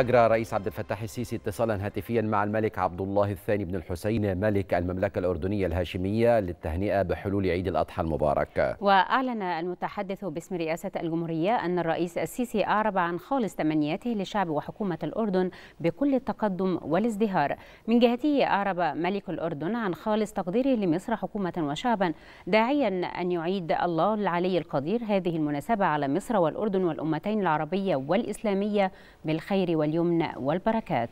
أجرى رئيس عبد الفتاح السيسي اتصالا هاتفيا مع الملك عبد الله الثاني بن الحسين ملك المملكة الأردنية الهاشمية للتهنئة بحلول عيد الأضحى المبارك وأعلن المتحدث باسم رئاسة الجمهورية أن الرئيس السيسي أعرب عن خالص تمنياته لشعب وحكومة الأردن بكل التقدم والازدهار من جهته أعرب ملك الأردن عن خالص تقديره لمصر حكومة وشعبا داعيا أن يعيد الله العلي القدير هذه المناسبة على مصر والأردن والأمتين العربية والإسلامية بالخير والإسلام واليمن والبركات